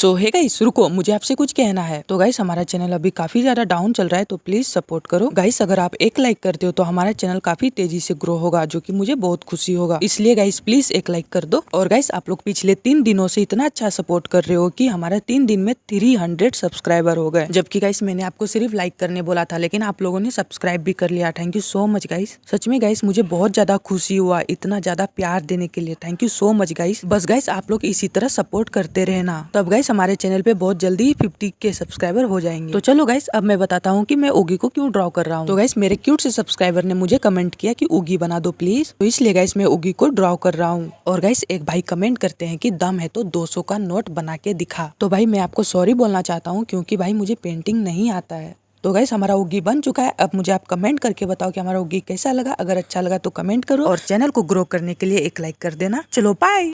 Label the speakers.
Speaker 1: सो है गाइस रुको मुझे आपसे कुछ कहना है तो गाइस हमारा चैनल अभी काफी ज्यादा डाउन चल रहा है तो प्लीज सपोर्ट करो गाइस अगर आप एक लाइक करते हो तो हमारा चैनल काफी तेजी से ग्रो होगा जो की मुझे बहुत खुशी होगा इसलिए गाइस प्लीज एक लाइक कर दो और गाइस आप लोग पिछले तीन दिनों से इतना अच्छा सपोर्ट कर रहे हो की हमारा तीन दिन में थ्री सब्सक्राइबर हो गए जबकि गाइस मैंने आपको सिर्फ लाइक करने बोला था लेकिन आप लोगों ने सब्सक्राइब भी कर लिया thank you so much guys सच में गाइस मुझे बहुत ज्यादा खुशी हुआ इतना ज्यादा प्यार देने के लिए thank you so much guys बस गाइस आप लोग इसी तरह सपोर्ट करते रहना तब गाइस हमारे चैनल पे बहुत जल्दी फिफ्टी के सब्सक्राइबर हो जाएंगे तो चलो गाइस अब मैं बताता हूँ की मैं ओगी को क्यों ड्रॉ कर रहा हूँ तो गाइस मेरे क्यूट से सब्सक्राइबर ने मुझे कमेंट किया की ओगी बना दो प्लीज तो इसलिए गाइस मैं ओगी को ड्रॉ कर रहा हूँ और गाइस एक भाई कमेंट करते हैं की दम है तो दो का नोट बना के दिखा तो भाई मैं आपको सॉरी बोलना चाहता हूँ क्योंकि भाई मुझे पेंटिंग नहीं आता है तो गाइस हमारा ओगी बन चुका है अब मुझे आप कमेंट करके बताओ कि हमारा ओगी कैसा लगा अगर अच्छा लगा तो कमेंट करो और चैनल को ग्रो करने के लिए एक लाइक कर देना चलो बाय